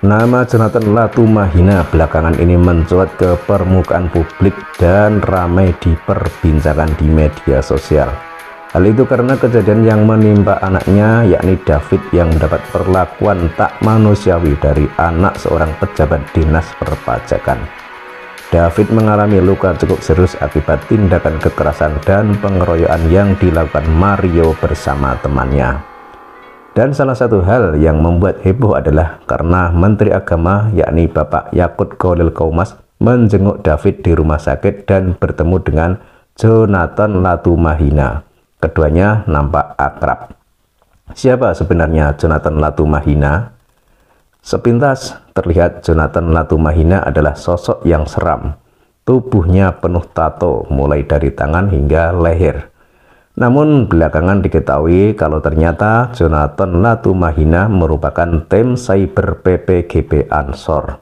Nama Jonathan Latumahina belakangan ini mencuat ke permukaan publik dan ramai diperbincangkan di media sosial. Hal itu karena kejadian yang menimpa anaknya yakni David yang mendapat perlakuan tak manusiawi dari anak seorang pejabat dinas perpajakan. David mengalami luka cukup serius akibat tindakan kekerasan dan pengeroyokan yang dilakukan Mario bersama temannya. Dan salah satu hal yang membuat heboh adalah karena Menteri Agama yakni Bapak Yakut Kolil Kaumas menjenguk David di rumah sakit dan bertemu dengan Jonathan Latumahina. Keduanya nampak akrab. Siapa sebenarnya Jonathan Latumahina? Sepintas terlihat Jonathan Latumahina adalah sosok yang seram. Tubuhnya penuh tato mulai dari tangan hingga leher. Namun belakangan diketahui kalau ternyata Jonathan Latumahina merupakan tim cyber PPGP Ansor.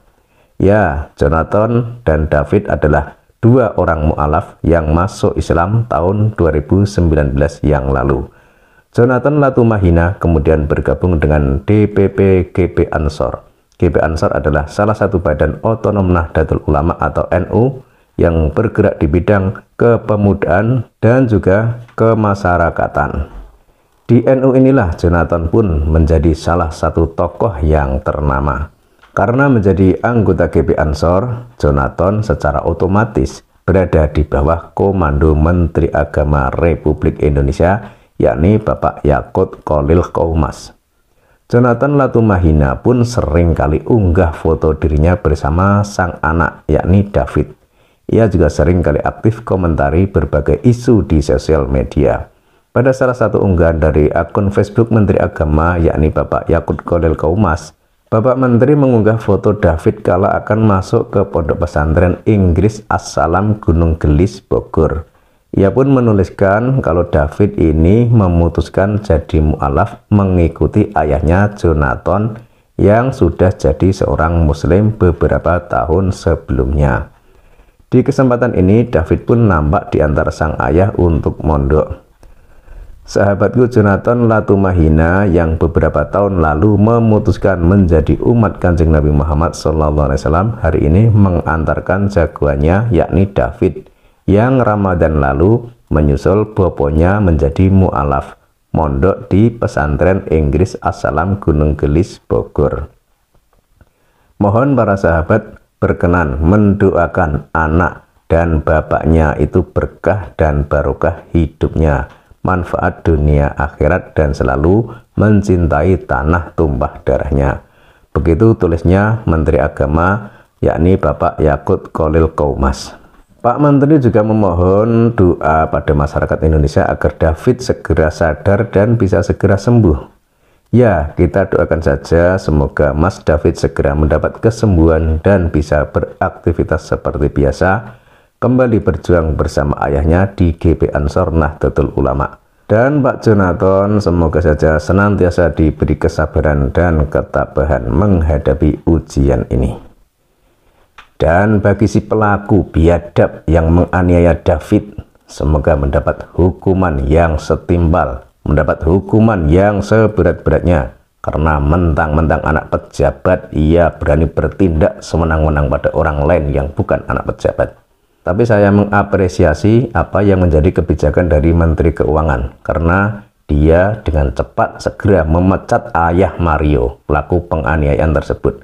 Ya, Jonathan dan David adalah dua orang mu'alaf yang masuk Islam tahun 2019 yang lalu. Jonathan Latumahina kemudian bergabung dengan DPP GP Ansor. GP Ansor adalah salah satu badan otonom Nahdlatul Ulama atau NU yang bergerak di bidang kepemudaan dan juga kemasyarakatan. Di NU inilah Jonathan pun menjadi salah satu tokoh yang ternama. Karena menjadi anggota GP Ansor, Jonathan secara otomatis berada di bawah komando Menteri Agama Republik Indonesia, yakni Bapak Yakut Kolil Koumas. Jonathan Latumahina pun sering kali unggah foto dirinya bersama sang anak, yakni David. Ia juga sering kali aktif komentari berbagai isu di sosial media. Pada salah satu unggahan dari akun Facebook Menteri Agama, yakni Bapak Yakut Kolil Kaumas, Bapak Menteri mengunggah foto David kala akan masuk ke pondok pesantren Inggris Assalam Gunung Gelis, Bogor. Ia pun menuliskan kalau David ini memutuskan jadi mu'alaf mengikuti ayahnya Jonathan yang sudah jadi seorang muslim beberapa tahun sebelumnya. Di kesempatan ini, David pun nampak di antara sang ayah untuk mondok. Sahabatku Jonathan Latumahina yang beberapa tahun lalu memutuskan menjadi umat kanjeng Nabi Muhammad SAW hari ini mengantarkan jagoannya yakni David yang Ramadan lalu menyusul boponya menjadi mu'alaf mondok di pesantren Inggris Assalam Gunung Gelis Bogor. Mohon para sahabat berkenan mendoakan anak dan bapaknya itu berkah dan barokah hidupnya, manfaat dunia akhirat dan selalu mencintai tanah tumpah darahnya. Begitu tulisnya Menteri Agama yakni Bapak Yakut Kolil Kaumas. Pak Menteri juga memohon doa pada masyarakat Indonesia agar David segera sadar dan bisa segera sembuh. Ya, kita doakan saja semoga Mas David segera mendapat kesembuhan dan bisa beraktivitas seperti biasa, kembali berjuang bersama ayahnya di GP Ansor Nahdlatul Ulama. Dan Pak Jonathan semoga saja senantiasa diberi kesabaran dan ketabahan menghadapi ujian ini. Dan bagi si pelaku biadab yang menganiaya David, semoga mendapat hukuman yang setimpal mendapat hukuman yang seberat-beratnya karena mentang-mentang anak pejabat ia berani bertindak semenang-menang pada orang lain yang bukan anak pejabat. Tapi saya mengapresiasi apa yang menjadi kebijakan dari Menteri Keuangan karena dia dengan cepat segera memecat ayah Mario pelaku penganiayaan tersebut.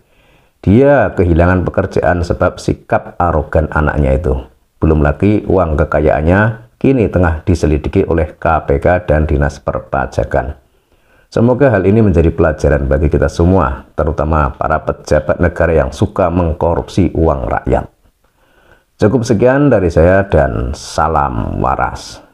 Dia kehilangan pekerjaan sebab sikap arogan anaknya itu. Belum lagi uang kekayaannya kini tengah diselidiki oleh KPK dan Dinas Perpajakan. Semoga hal ini menjadi pelajaran bagi kita semua, terutama para pejabat negara yang suka mengkorupsi uang rakyat. Cukup sekian dari saya dan salam waras.